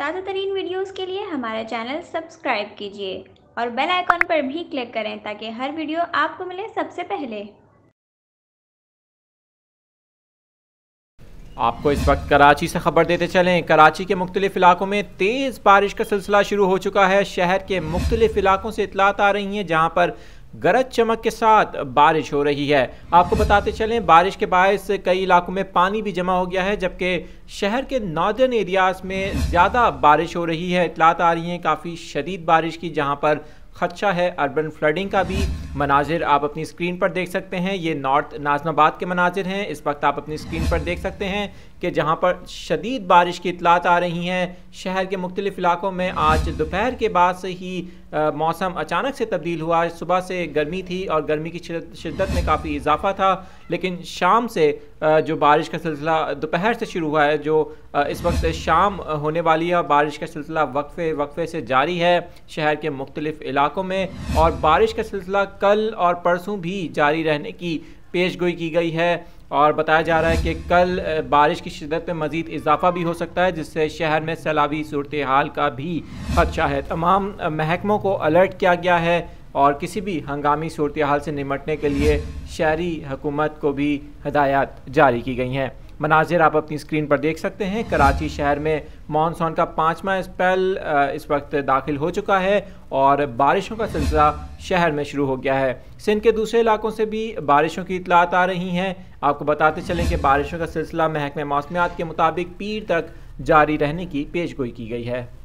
ताज़ा तरीन वीडियोज़ के लिए हमारा चैनल सब्सक्राइब कीजिए और बेल आइकॉन पर भी क्लिक करें ताकि हर वीडियो आपको मिले सबसे पहले आपको इस वक्त कराची से खबर देते चलें कराची के मुख्तलिफ इलाकों में तेज़ बारिश का सिलसिला शुरू हो चुका है शहर के मुख्तलिफ इलाकों से इतलात आ रही हैं जहां पर गरज चमक के साथ बारिश हो रही है आपको बताते चलें बारिश के बायस कई इलाकों में पानी भी जमा हो गया है जबकि शहर के नॉर्दर्न एरियाज़ में ज़्यादा बारिश हो रही है इतलात आ रही हैं काफ़ी शदीद बारिश की जहाँ पर खदशा है अर्बन फ्लडिंग का भी मनाजिर आप अपनी स्क्रीन पर देख सकते हैं ये नॉर्थ नाजमाबाद के मनाजिर हैं इस वक्त आप अपनी स्क्रीन पर देख सकते हैं कि जहाँ पर शदीद बारिश की इतलात आ रही हैं शहर के मुख्तलिफ इलाकों में आज दोपहर के बाद से ही आ, मौसम अचानक से तब्दील हुआ सुबह से गर्मी थी और गर्मी की शिद्दत में काफ़ी इजाफा था लेकिन शाम से आ, जो बारिश का सिलसिला दोपहर से शुरू हुआ है जो आ, इस वक्त शाम होने वाली है बारिश का सिलसिला वक्फे वक्फे से जारी है शहर के मुख्तलिफ इलाकों में और बारिश का सिलसिला कल और परसों भी जारी रहने की पेश गोई की गई है और बताया जा रहा है कि कल बारिश की शिदत में मज़ीद इजाफा भी हो सकता है जिससे शहर में सैलाबी सूरत हाल का भी खदशा है तमाम महकमों को अलर्ट किया गया है और किसी भी हंगामी सूरत हाल से निमटने के लिए शहरी हुकूमत को भी हदायत जारी की गई हैं मनाजिर आप अपनी स्क्रीन पर देख सकते हैं कराची शहर में मानसून का पाँचवा स्पेल इस वक्त दाखिल हो चुका है और बारिशों का सिलसिला शहर में शुरू हो गया है सिंध के दूसरे इलाकों से भी बारिशों की इतलात आ रही हैं आपको बताते चलें कि बारिशों का सिलसिला महकमे मौसमियात के मुताबिक पीर तक जारी रहने की पेशगोई की गई है